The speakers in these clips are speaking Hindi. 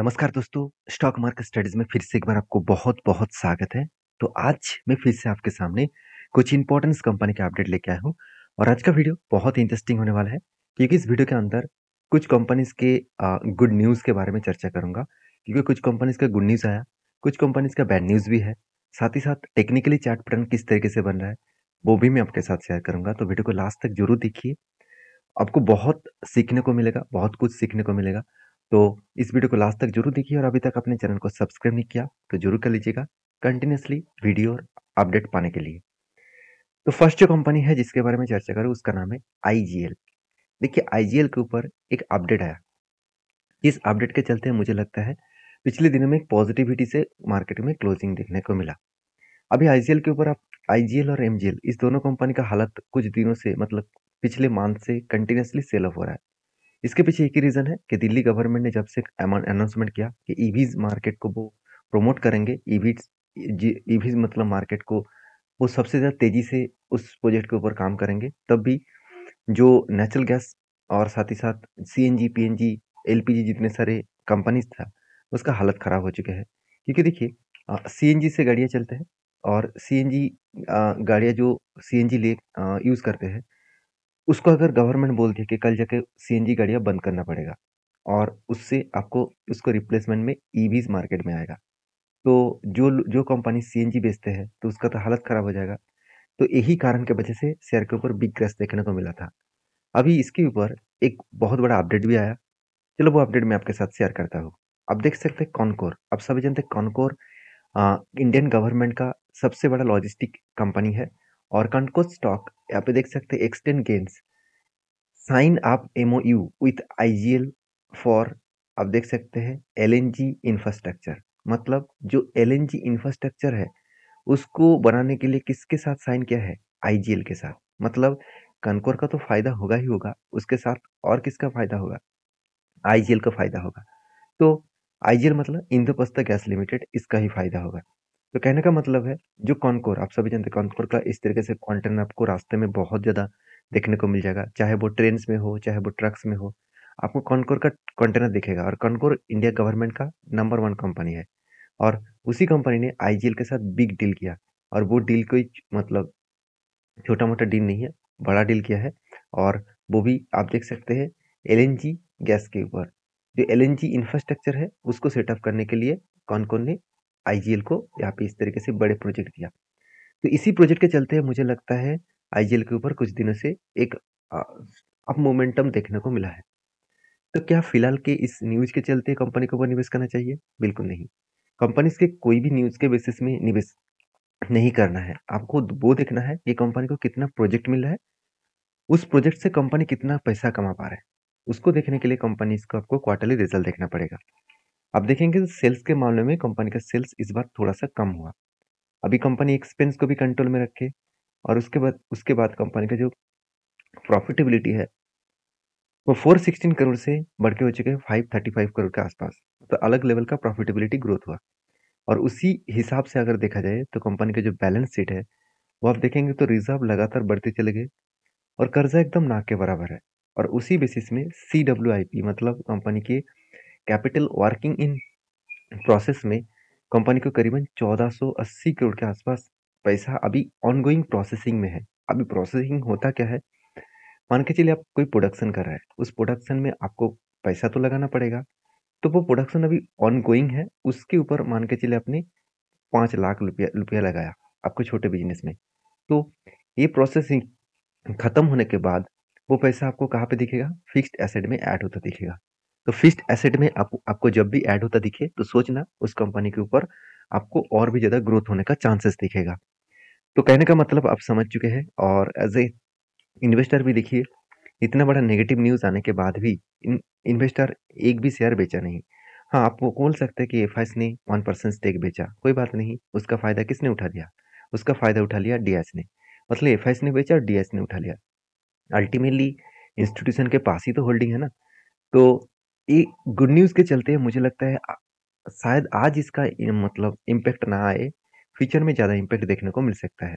नमस्कार दोस्तों स्टॉक मार्केट स्टडीज में फिर से एक बार आपको बहुत बहुत स्वागत है तो आज मैं फिर से आपके सामने कुछ इंपॉर्टेंस कंपनी के अपडेट लेके आया हूँ और आज का वीडियो बहुत इंटरेस्टिंग होने वाला है क्योंकि इस वीडियो के अंदर कुछ कंपनीज के गुड न्यूज़ के बारे में चर्चा करूंगा क्योंकि कुछ कंपनीज का गुड न्यूज़ आया कुछ कंपनीज का बैड न्यूज़ भी है साथ ही साथ टेक्निकली चार्ट पैटर्न किस तरीके से बन रहा है वो भी मैं आपके साथ शेयर करूंगा तो वीडियो को लास्ट तक जरूर देखिए आपको बहुत सीखने को मिलेगा बहुत कुछ सीखने को मिलेगा तो इस वीडियो को लास्ट तक जरूर देखिए और अभी तक अपने चैनल को सब्सक्राइब नहीं किया तो जरूर कर लीजिएगा कंटिन्यूसली वीडियो और अपडेट पाने के लिए तो फर्स्ट जो कंपनी है जिसके बारे में चर्चा करूँ उसका नाम है आई देखिए आई के ऊपर एक अपडेट आया इस अपडेट के चलते मुझे लगता है पिछले दिनों में एक पॉजिटिविटी से मार्केट में क्लोजिंग देखने को मिला अभी आई के ऊपर आप आई और एम इस दोनों कंपनी का हालत कुछ दिनों से मतलब पिछले मंथ से कंटिन्यूसली सेल ऑफ हो रहा है इसके पीछे एक ही रीज़न है कि दिल्ली गवर्नमेंट ने जब से अनाउंसमेंट किया कि ईवीज e मार्केट को वो प्रमोट करेंगे ईवीज e ईवीज e मतलब मार्केट को वो सबसे ज़्यादा तेज़ी से उस प्रोजेक्ट के ऊपर काम करेंगे तब भी जो नेचुरल गैस और साथ ही साथ C N G P N G L P G जितने सारे कंपनीज था उसका हालत ख़राब हो चुके हैं क्योंकि देखिए सी एन जी से गाड़ियाँ चलते हैं और सी एन जी गाड़ियाँ जो सी एन जी ले यूज़ करते हैं उसको अगर गवर्नमेंट बोल दिया कि कल जाके सी गाड़ियाँ बंद करना पड़ेगा और उससे आपको उसको रिप्लेसमेंट में ई e मार्केट में आएगा तो जो जो कंपनी सीएनजी बेचते हैं तो उसका तो हालत ख़राब हो जाएगा तो यही कारण के वजह से शेयर के ऊपर बिग क्रैश देखने को मिला था अभी इसके ऊपर एक बहुत बड़ा अपडेट भी आया चलो वो अपडेट मैं आपके साथ शेयर करता हूँ आप देख सकते हैं कॉनकोर आप सभी जानते हैं कॉनकोर इंडियन गवर्नमेंट का सबसे बड़ा लॉजिस्टिक कंपनी है और कॉनकोर स्टॉक यहाँ पे देख सकते हैं extend gains sign up M U with I for आप देख सकते हैं एल इंफ्रास्ट्रक्चर मतलब जो एल इंफ्रास्ट्रक्चर है उसको बनाने के लिए किसके साथ साइन किया है आई के साथ मतलब कनकोर का तो फ़ायदा होगा ही होगा उसके साथ और किसका फ़ायदा होगा आई का फ़ायदा होगा तो आई मतलब इंदो गैस लिमिटेड इसका ही फ़ायदा होगा तो कहने का मतलब है जो कॉनकोर आप सभी जानते हैं कॉनकोर का इस तरीके से कॉन्टेनर आपको रास्ते में बहुत ज़्यादा देखने को मिल जाएगा चाहे वो ट्रेन में हो चाहे वो ट्रक्स में हो आपको कॉनकोर का कंटेनर दिखेगा और कॉनकोर इंडिया गवर्नमेंट का नंबर वन कंपनी है और उसी कंपनी ने आई के साथ बिग डील किया और वो डील कोई मतलब छोटा मोटा डील नहीं है बड़ा डील किया है और वो भी आप देख सकते हैं एल गैस के ऊपर जो एल इंफ्रास्ट्रक्चर है उसको सेटअप करने के लिए कॉनकोर ने आई को यहाँ पे इस तरीके से बड़े प्रोजेक्ट दिया तो इसी प्रोजेक्ट के चलते मुझे लगता है आई के ऊपर कुछ दिनों से एक अप मोमेंटम देखने को मिला है तो क्या फिलहाल के इस न्यूज़ के चलते कंपनी के ऊपर निवेश करना चाहिए बिल्कुल नहीं कंपनीज के कोई भी न्यूज़ के बेसिस में निवेश नहीं करना है आपको वो देखना है कि कंपनी को कितना प्रोजेक्ट मिल रहा है उस प्रोजेक्ट से कंपनी कितना पैसा कमा पा रहा है उसको देखने के लिए कंपनीज को आपको क्वार्टरली रिजल्ट देखना पड़ेगा अब देखेंगे सेल्स के मामले में कंपनी का सेल्स इस बार थोड़ा सा कम हुआ अभी कंपनी एक्सपेंस को भी कंट्रोल में रखे और उसके बाद उसके बाद कंपनी का जो प्रॉफिटेबिलिटी है वो 416 करोड़ से बढ़ के हो चुके हैं 535 करोड़ के आसपास तो अलग लेवल का प्रॉफिटेबिलिटी ग्रोथ हुआ और उसी हिसाब से अगर देखा जाए तो कंपनी का जो बैलेंस शीट है वो आप देखेंगे तो रिजर्व लगातार बढ़ते चले गए और कर्जा एकदम नाक के बराबर है और उसी बेसिस में सी मतलब कंपनी के कैपिटल वर्किंग इन प्रोसेस में कंपनी को करीबन 1480 करोड़ के आसपास पैसा अभी ऑनगोइंग प्रोसेसिंग में है अभी प्रोसेसिंग होता क्या है मान के चलिए आप कोई प्रोडक्शन कर रहे हैं उस प्रोडक्शन में आपको पैसा तो लगाना पड़ेगा तो वो प्रोडक्शन अभी ऑनगोइंग है उसके ऊपर मान के चलिए आपने पाँच लाख रुपया रुपया लगाया आपके छोटे बिजनेस में तो ये प्रोसेसिंग ख़त्म होने के बाद वो पैसा आपको कहाँ पे दिखेगा फिक्स्ड एसेट में ऐड होता दिखेगा तो फिक्स्ड एसेट में आप, आपको जब भी ऐड होता दिखे तो सोचना उस कंपनी के ऊपर आपको और भी ज़्यादा ग्रोथ होने का चांसेस दिखेगा तो कहने का मतलब आप समझ चुके हैं और एज ए इन्वेस्टर भी देखिए इतना बड़ा नेगेटिव न्यूज़ आने के बाद भी इन, इन्वेस्टर एक भी शेयर बेचा नहीं हाँ आप वो बोल सकते हैं कि एफ ने वन परसेंट स्टेक बेचा कोई बात नहीं उसका फ़ायदा किसने उठा लिया उसका फ़ायदा उठा लिया डी ने मतलब एफ ने बेचा और डी ने उठा लिया अल्टीमेटली इंस्टीट्यूशन के पास ही तो होल्डिंग है ना तो ये गुड न्यूज़ के चलते मुझे लगता है शायद आज इसका मतलब इम्पैक्ट ना आए फ्यूचर में ज़्यादा इम्पैक्ट देखने को मिल सकता है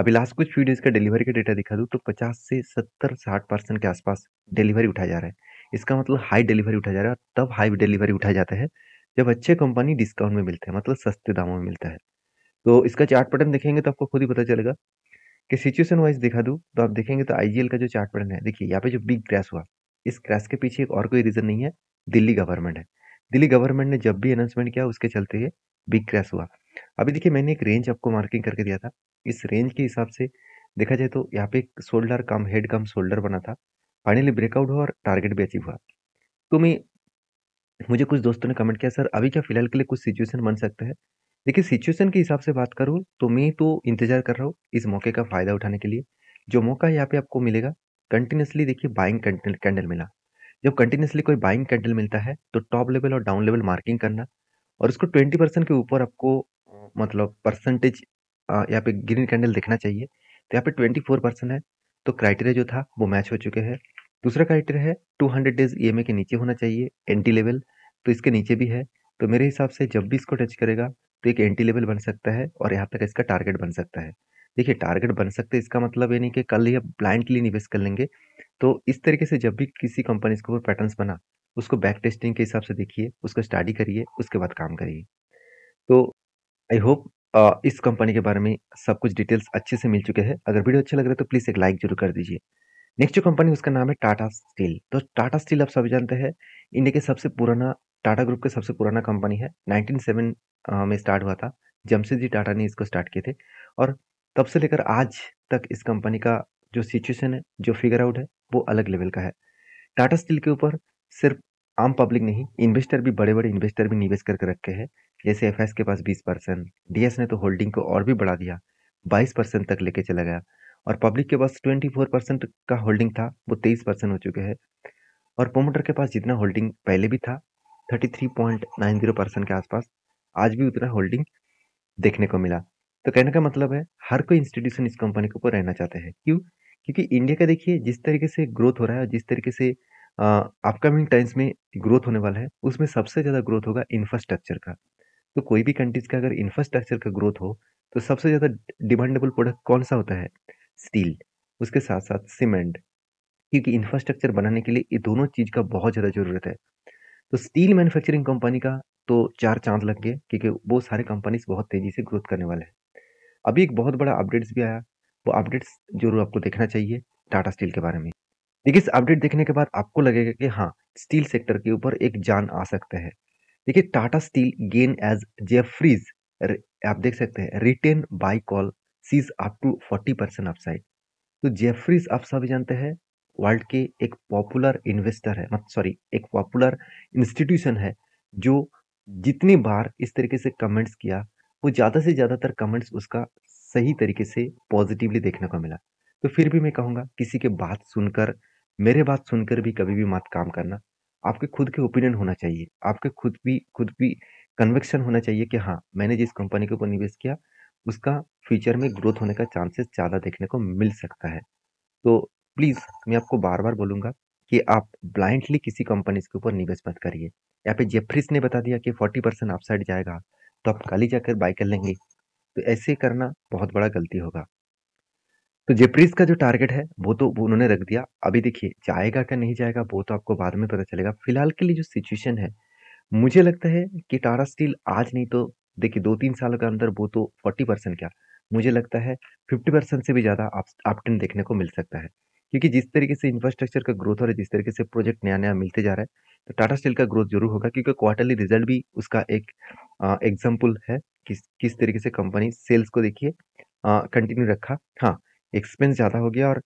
अभी लास्ट कुछ फ्यू डेज़ का डिलीवरी का डेटा दिखा दूँ तो पचास से सत्तर साठ परसेंट के आसपास डिलीवरी उठाया जा रहा है इसका मतलब हाई डिलीवरी उठाया जा रहा है तब हाई डिलीवरी उठाया जाता है जब अच्छे कंपनी डिस्काउंट में मिलते हैं मतलब सस्ते दामों में मिलता है तो इसका चार्ट पैटर्न देखेंगे तो आपको खुद ही पता चलेगा कि सिचुएशन वाइज दिखा दूँ तो आप देखेंगे तो आई का जो चार्ट पैटर्न है देखिए यहाँ पे जो बिग क्रैश हुआ इस क्रैश के पीछे एक और कोई रीज़न नहीं है दिल्ली गवर्नमेंट है दिल्ली गवर्नमेंट ने जब भी अनाउंसमेंट किया उसके चलते ये बिग क्रैश हुआ अभी देखिए मैंने एक रेंज आपको मार्किंग करके दिया था इस रेंज के हिसाब से देखा जाए तो यहाँ पे एक shoulder cum head cum shoulder बना था फाइनली ब्रेकआउट हुआ और टारगेट भी अचीव हुआ तो मैं मुझे कुछ दोस्तों ने कमेंट किया सर अभी क्या फ़िलहाल के लिए कुछ सिचुएशन बन सकते हैं देखिए सिचुएशन के हिसाब से बात करूँ तो मैं तो इंतज़ार कर रहा हूँ इस मौके का फ़ायदा उठाने के लिए जो मौका यहाँ पे आपको मिलेगा कंटिन्यूसली देखिए बाइंग कैंडल मिला जब कंटिन्यूसली कोई बाइंग कैंडल मिलता है तो टॉप लेवल और डाउन लेवल मार्किंग करना और उसको ट्वेंटी परसेंट के ऊपर आपको मतलब परसेंटेज यहाँ पे ग्रीन कैंडल देखना चाहिए तो यहाँ पे ट्वेंटी फोर परसेंट है तो क्राइटेरिया जो था वो मैच हो चुके हैं दूसरा क्राइटेरिया है टू हंड्रेड डेज ई के नीचे होना चाहिए एंटी लेवल तो इसके नीचे भी है तो मेरे हिसाब से जब भी इसको टच करेगा तो एक एंटी लेवल बन सकता है और यहाँ तक इसका टारगेट बन सकता है देखिए टारगेट बन सकते हैं इसका मतलब ये नहीं कि कल ही आप ब्लाइंडली निवेश कर लेंगे तो इस तरीके से जब भी किसी कंपनी के ऊपर पैटर्न्स बना उसको बैक टेस्टिंग के हिसाब से देखिए उसको स्टडी करिए उसके बाद काम करिए तो आई होप इस कंपनी के बारे में सब कुछ डिटेल्स अच्छे से मिल चुके हैं अगर वीडियो अच्छा लग रहा है तो प्लीज़ एक लाइक जरूर कर दीजिए नेक्स्ट जो कंपनी उसका नाम है टाटा स्टील तो टाटा स्टील आप सभी जानते हैं इंडिया के सबसे पुराना टाटा ग्रुप के सबसे पुराना कंपनी है 1907 में स्टार्ट हुआ था जमशेद जी टाटा ने इसको स्टार्ट किए थे और तब से लेकर आज तक इस कंपनी का जो सिचुएशन है जो फिगर आउट है वो अलग लेवल का है टाटा स्टील के ऊपर सिर्फ आम पब्लिक नहीं इन्वेस्टर भी बड़े बड़े इन्वेस्टर भी निवेश करके रखे हैं जैसे एफ के पास 20 परसेंट डी ने तो होल्डिंग को और भी बढ़ा दिया 22 परसेंट तक लेके चला गया और पब्लिक के पास 24 परसेंट का होल्डिंग था वो 23 परसेंट हो चुके हैं और प्रोमोटर के पास जितना होल्डिंग पहले भी था 33.90 परसेंट के आसपास आज भी उतना होल्डिंग देखने को मिला तो कहने का मतलब है हर कोई इंस्टीट्यूशन इस कंपनी के ऊपर रहना चाहते हैं क्यों क्योंकि इंडिया का देखिए जिस तरीके से ग्रोथ हो रहा है और जिस तरीके से अपकमिंग टाइम्स में ग्रोथ होने वाला है उसमें सबसे ज़्यादा ग्रोथ होगा इंफ्रास्ट्रक्चर का तो कोई भी कंट्रीज का अगर इंफ्रास्ट्रक्चर का ग्रोथ हो तो सबसे ज़्यादा डिमांडेबल प्रोडक्ट कौन सा होता है स्टील उसके साथ साथ सीमेंट क्योंकि इंफ्रास्ट्रक्चर बनाने के लिए ये दोनों चीज़ का बहुत ज़्यादा ज़रूरत है तो स्टील मैन्युफैक्चरिंग कंपनी का तो चार चांद लग गए क्योंकि वो सारे कंपनीज़ बहुत तेज़ी से ग्रोथ करने वाले हैं अभी एक बहुत बड़ा अपडेट्स भी आया वो अपडेट्स जरूर आपको देखना चाहिए टाटा स्टील के बारे में देखिए इस अपडेट देखने के बाद आपको लगेगा कि हाँ स्टील सेक्टर के ऊपर एक जान आ सकते हैं देखिए Tata steel gain as Jefferies आप देख सकते हैं retain buy call sees up to forty percent upside तो जेफ्रीज आप सभी जानते हैं वर्ल्ड के एक पॉपुलर इन्वेस्टर है मत सॉरी एक पॉपुलर इंस्टीट्यूशन है जो जितनी बार इस तरीके से कमेंट्स किया वो ज़्यादा से ज़्यादातर कमेंट्स उसका सही तरीके से पॉजिटिवली देखने को मिला तो फिर भी मैं कहूँगा किसी के बात सुनकर मेरे बात सुनकर भी कभी भी मत काम करना आपके खुद के ओपिनियन होना चाहिए आपके खुद भी खुद भी कन्वेक्शन होना चाहिए कि हाँ मैंने जिस कंपनी के ऊपर निवेश किया उसका फ्यूचर में ग्रोथ होने का चांसेस ज़्यादा देखने को मिल सकता है तो प्लीज़ मैं आपको बार बार बोलूँगा कि आप ब्लाइंडली किसी कंपनीज के ऊपर निवेश मत करिए या फिर जेफ्रिस ने बता दिया कि फोर्टी परसेंट आप साइड जाएगा तो आप खाली जाकर बाय कर लेंगे तो ऐसे करना बहुत बड़ा गलती होगा तो जेप्रिस का जो टारगेट है वो तो वो उन्होंने रख दिया अभी देखिए जाएगा क्या नहीं जाएगा वो तो आपको बाद में पता चलेगा फिलहाल के लिए जो सिचुएशन है मुझे लगता है कि टाटा स्टील आज नहीं तो देखिए दो तीन साल के अंदर वो तो फोर्टी परसेंट क्या मुझे लगता है फिफ्टी परसेंट से भी ज़्यादा आप, आप देखने को मिल सकता है क्योंकि जिस तरीके से इंफ्रास्ट्रक्चर का ग्रोथ हो रहा है जिस तरीके से प्रोजेक्ट नया नया मिलते जा रहा है तो टाटा स्टील का ग्रोथ जरूर होगा क्योंकि क्वार्टरली रिजल्ट भी उसका एक एग्जाम्पल है किस किस तरीके से कंपनी सेल्स को देखिए कंटिन्यू रखा हाँ एक्सपेंस ज़्यादा हो गया और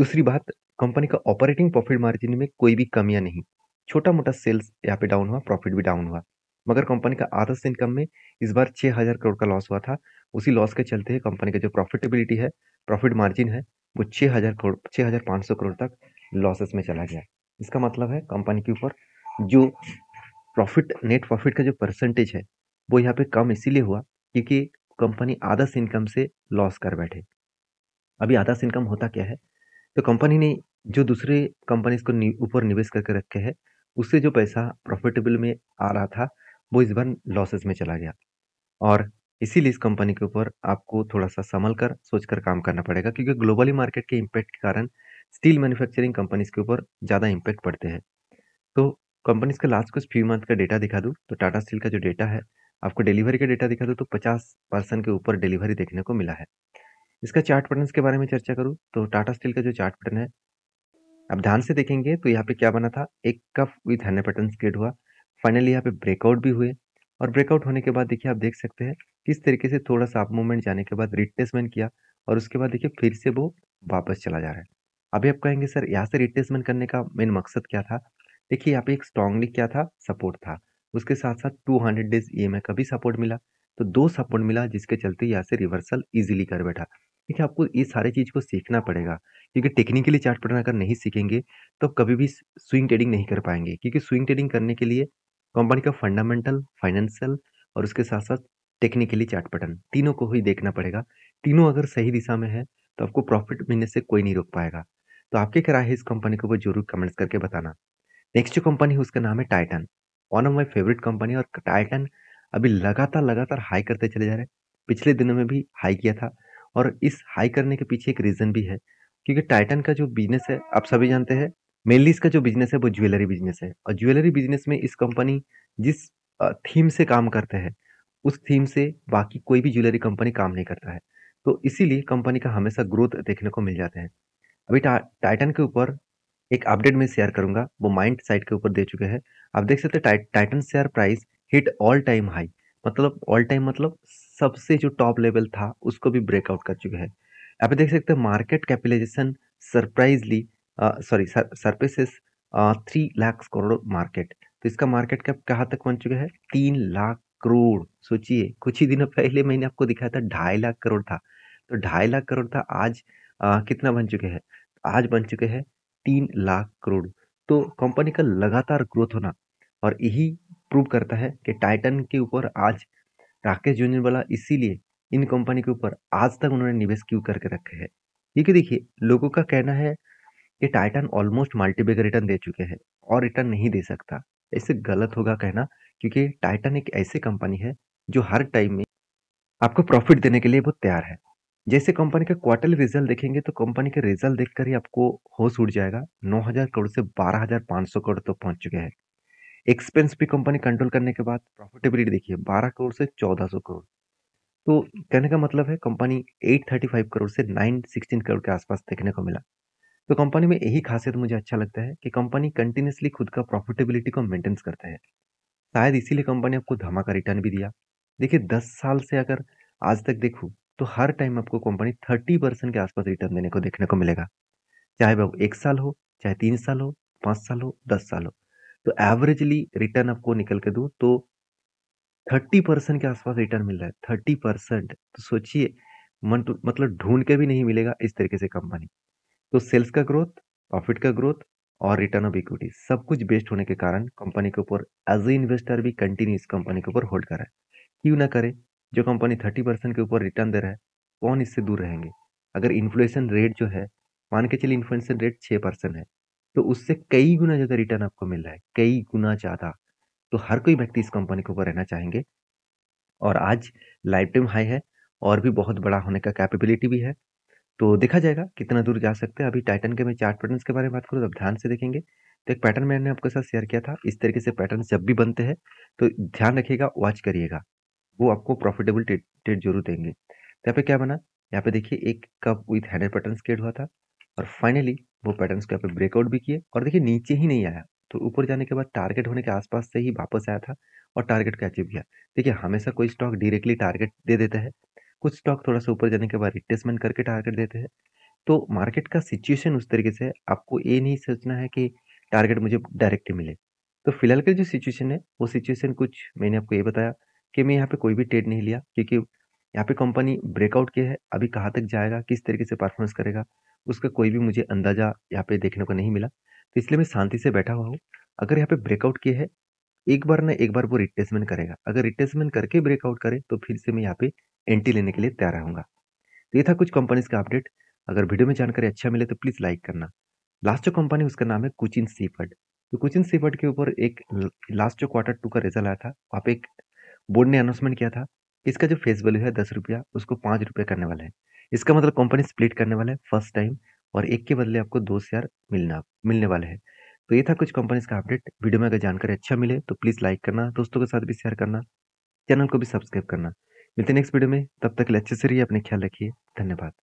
दूसरी बात कंपनी का ऑपरेटिंग प्रॉफिट मार्जिन में कोई भी कमियाँ नहीं छोटा मोटा सेल्स यहाँ पे डाउन हुआ प्रॉफिट भी डाउन हुआ मगर कंपनी का आदर्श इनकम में इस बार छः हज़ार करोड़ का लॉस हुआ था उसी लॉस के चलते कंपनी का जो प्रॉफिटेबिलिटी है प्रॉफिट मार्जिन है वो छः हज़ार करोड़ छः हज़ार पाँच सौ करोड़ तक लॉसेस में चला गया इसका मतलब है कंपनी के ऊपर जो प्रॉफिट नेट प्रॉफिट का जो परसेंटेज है वो यहाँ पे कम इसीलिए हुआ क्योंकि कंपनी आधा से इनकम से लॉस कर बैठे अभी आधा से इनकम होता क्या है तो कंपनी ने जो दूसरे कंपनीज को ऊपर निवेश करके रखे है उससे जो पैसा प्रॉफिटेबल में आ रहा था वो इस बार लॉसेस में चला गया और इसीलिए इस कंपनी के ऊपर आपको थोड़ा सा संभल कर सोच कर काम करना पड़ेगा क्योंकि ग्लोबली मार्केट के इम्पैक्ट के कारण स्टील मैन्युफैक्चरिंग कंपनीज के ऊपर ज़्यादा इम्पैक्ट पड़ते हैं तो कंपनीज का लास्ट कुछ फ्यू मंथ का डेटा दिखा दूँ तो टाटा स्टील का जो डेटा है आपको डिलीवरी का डेटा दिखा दूँ तो पचास परसेंट के ऊपर डिलीवरी देखने को मिला है इसका चार्ट पैटर्न के बारे में चर्चा करूँ तो टाटा स्टील का जो चार्ट पैटर्न है अब ध्यान से देखेंगे तो यहाँ पे क्या बना था एक cup with handle pattern create हुआ फाइनली यहाँ पे ब्रेकआउट भी हुए और ब्रेकआउट होने के बाद देखिए आप देख सकते हैं किस तरीके से थोड़ा सा आप मूवमेंट जाने के बाद रिट्रेसमेंट किया और उसके बाद देखिए फिर से वो वापस चला जा रहा है अभी आप कहेंगे सर यहाँ से रिट्रेसमेंट करने का मेन मकसद क्या था देखिए यहाँ पे एक स्ट्रांगली क्या था सपोर्ट था उसके साथ साथ टू डेज ई का भी सपोर्ट मिला तो दो सपोर्ट मिला जिसके चलते यहाँ से रिवर्सल इजिली कर बैठा देखिए आपको ये सारे चीज़ को सीखना पड़ेगा क्योंकि टेक्निकली चार्ट पढ़ना अगर नहीं सीखेंगे तो कभी भी स्विंग ट्रेडिंग नहीं कर पाएंगे क्योंकि स्विंग ट्रेडिंग करने के लिए कंपनी का फंडामेंटल फाइनेंशियल और उसके साथ साथ टेक्निकली चार्ट पैटर्न तीनों को ही देखना पड़ेगा तीनों अगर सही दिशा में है तो आपको प्रॉफिट मिलने से कोई नहीं रोक पाएगा तो आपके क्या राय है इस कंपनी को जरूर कमेंट्स करके बताना नेक्स्ट जो कंपनी है उसका नाम है Titan one of my favourite company और टाइटन अभी लगातार लगातार हाई करते चले जा रहे हैं पिछले दिनों में भी हाई किया था और इस हाई करने के पीछे एक रीज़न भी है क्योंकि टाइटन का जो बिजनेस है आप सभी जानते हैं मेनली इसका जो बिजनेस है वो ज्वेलरी बिजनेस है और ज्वेलरी बिजनेस में इस कंपनी जिस थीम से काम करते हैं उस थीम से बाकी कोई भी ज्वेलरी कंपनी काम नहीं करता है तो इसीलिए कंपनी का हमेशा ग्रोथ देखने को मिल जाते हैं अभी टा, टाइटन के ऊपर एक अपडेट में शेयर करूंगा वो माइंड साइट के ऊपर दे चुके हैं आप देख सकते हैं Titan share price hit all time high मतलब ऑल टाइम मतलब सबसे जो टॉप लेवल था उसको भी ब्रेकआउट कर चुके हैं आप देख सकते हैं market capitalisation surprisingly sorry services three lakh crore market तो इसका मार्केट कैप कहाँ तक पहुंच चुका है तीन लाख करोड़ सोचिए कुछ ही दिनों पहले मैंने आपको दिखाया था ढाई लाख करोड़ था तो ढाई लाख करोड़ था आज आ, कितना बन चुके हैं आज बन चुके हैं तीन लाख करोड़ तो कंपनी का लगातार ग्रोथ होना और यही प्रूव करता है कि टाइटन के ऊपर आज राकेश जूनियर वाला इसीलिए इन कंपनी के ऊपर आज तक उन्होंने निवेश क्यों करके रखे है क्योंकि देखिए लोगों का कहना है कि टाइटन ऑलमोस्ट मल्टीबेग रिटर्न दे चुके हैं और रिटर्न नहीं दे सकता ऐसे गलत होगा कहना क्योंकि टाइटन एक ऐसी कंपनी है जो हर टाइम में आपको प्रॉफिट देने के लिए बहुत तैयार है जैसे कंपनी का क्वार्टरली रिजल्ट देखेंगे तो कंपनी के रिजल्ट देखकर ही आपको होश उड़ जाएगा 9000 करोड़ से 12500 करोड़ तक तो पहुंच चुके हैं एक्सपेंस भी कंपनी कंट्रोल करने के बाद प्रॉफिटेबिलिटी देखिए 12 करोड़ से 1400 करोड़ तो कहने का मतलब है कंपनी 835 करोड़ से 916 करोड़ के आसपास देखने को मिला तो कंपनी में यही खासियत मुझे अच्छा लगता है कि कंपनी कंटिन्यूसली खुद का प्रॉफिटेबिलिटी को मेंटेन्स करता है शायद इसीलिए कंपनी आपको धमाका रिटर्न भी दिया देखिए दस साल से अगर आज तक देखूँ तो हर टाइम आपको कंपनी थर्टी परसेंट के आसपास रिटर्न देने को देखने को मिलेगा चाहे वह एक साल हो चाहे तीन साल हो पाँच साल हो दस साल हो तो एवरेजली रिटर्न आपको निकल के दूँ तो थर्टी परसेंट के आसपास रिटर्न मिल रहा है थर्टी परसेंट तो सोचिए मन तो मतलब ढूंढ के भी नहीं मिलेगा इस तरीके से कंपनी तो सेल्स का ग्रोथ प्रॉफिट का ग्रोथ और रिटर्न ऑफ इक्विटी सब कुछ बेस्ट होने के कारण कंपनी के ऊपर एज ए इन्वेस्टर भी कंटिन्यू इस कंपनी के ऊपर होल्ड कर रहा है क्यों ना करे जो कंपनी थर्टी परसेंट के ऊपर रिटर्न दे रहा है कौन इससे दूर रहेंगे अगर इन्फ्लेशन रेट जो है मान के चलिए इन्फ्लेशन रेट छः परसेंट है तो उससे कई गुना ज़्यादा रिटर्न आपको मिल रहा है कई गुना ज़्यादा तो हर कोई व्यक्ति इस कंपनी के ऊपर रहना चाहेंगे और आज लाइफ टाइम हाई है और भी बहुत बड़ा होने का कैपेबिलिटी भी है तो देखा जाएगा कितना दूर जा सकते हैं अभी टाइटन के मैं चार्ट पैटर्न के बारे में बात करूँ तो आप ध्यान से देखेंगे तो एक पैटर्न मैंने आपके साथ शेयर किया था इस तरीके से पैटर्न जब भी बनते हैं तो ध्यान रखिएगा वॉच करिएगा वो आपको प्रॉफिटेबल ट्रेड जरूर देंगे तो यहाँ पे क्या बना यहाँ पे देखिए एक cup with handle pattern create हुआ था और फाइनली वो पैटर्न को यहाँ पे ब्रेकआउट भी किए और देखिए नीचे ही नहीं आया तो ऊपर जाने के बाद टारगेट होने के आसपास से ही वापस आया था और टारगेट को अचीव किया देखिए हमेशा कोई स्टॉक डायरेक्टली टारगेट दे देता है कुछ स्टॉक थोड़ा सा ऊपर जाने के बाद रिप्लेसमेंट करके टारगेट देते हैं तो मार्केट का सिचुएशन उस तरीके से आपको ये नहीं सोचना है कि टारगेट मुझे डायरेक्ट मिले तो फिलहाल का जो सिचुएशन है वो सिचुएशन कुछ मैंने आपको ये बताया कि मैं यहाँ पे कोई भी ट्रेड नहीं लिया क्योंकि यहाँ पे कंपनी ब्रेकआउट किया है अभी कहाँ तक जाएगा किस तरीके से परफॉर्मेंस करेगा उसका कोई भी मुझे अंदाज़ा यहाँ पे देखने को नहीं मिला तो इसलिए मैं शांति से बैठा हुआ हूँ अगर यहाँ पे ब्रेकआउट किया है एक बार ना एक बार वो रिप्लेसमेंट करेगा अगर रिप्लेसमेंट करके ब्रेकआउट करे तो फिर से मैं यहाँ पे एंट्री लेने के लिए तैयार रहूंगा तो ये था कुछ कंपनीज का अपडेट अगर वीडियो में जानकारी अच्छा मिले तो प्लीज़ लाइक करना लास्ट जो कंपनी उसका नाम है कुचिन सीफर्ड तो कुचिन सीफर्ड के ऊपर एक लास्ट जो क्वार्टर टू का रिजल्ट आया था वहाँ पे एक बोर्ड ने अनाउंसमेंट किया था इसका जो फेस वैल्यू है दस रुपया उसको पाँच रुपया करने वाला है इसका मतलब कंपनी स्प्लिट करने वाला है फर्स्ट टाइम और एक के बदले आपको दो शेयर मिलना मिलने वाला है तो ये था कुछ कंपनीज का अपडेट वीडियो में अगर जानकारी अच्छा मिले तो प्लीज़ लाइक करना दोस्तों के साथ भी शेयर करना चैनल को भी सब्सक्राइब करना मिलते नेक्स्ट वीडियो में तब तक अच्छे से रहिए अपने ख्याल रखिए धन्यवाद